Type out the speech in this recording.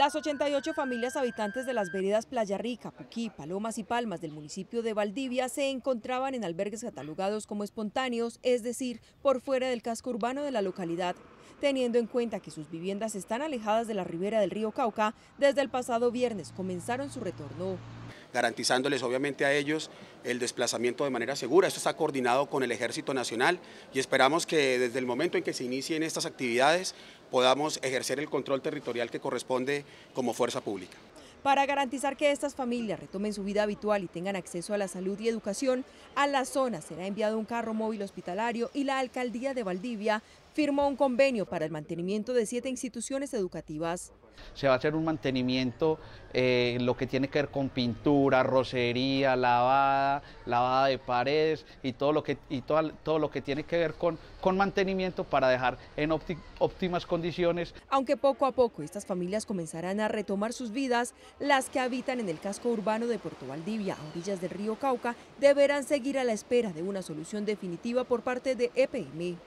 Las 88 familias habitantes de las veredas Playa Rica, Puquí, Palomas y Palmas del municipio de Valdivia se encontraban en albergues catalogados como espontáneos, es decir, por fuera del casco urbano de la localidad, teniendo en cuenta que sus viviendas están alejadas de la ribera del río Cauca, desde el pasado viernes comenzaron su retorno. Garantizándoles obviamente a ellos el desplazamiento de manera segura. Esto está coordinado con el Ejército Nacional y esperamos que desde el momento en que se inicien estas actividades podamos ejercer el control territorial que corresponde como fuerza pública. Para garantizar que estas familias retomen su vida habitual y tengan acceso a la salud y educación, a la zona será enviado un carro móvil hospitalario y la alcaldía de Valdivia firmó un convenio para el mantenimiento de siete instituciones educativas. Se va a hacer un mantenimiento eh, en lo que tiene que ver con pintura, rocería, lavada, lavada de paredes y todo lo que, y todo, todo lo que tiene que ver con, con mantenimiento para dejar en óptimas condiciones. Aunque poco a poco estas familias comenzarán a retomar sus vidas, las que habitan en el casco urbano de Porto Valdivia, a orillas del río Cauca, deberán seguir a la espera de una solución definitiva por parte de EPM.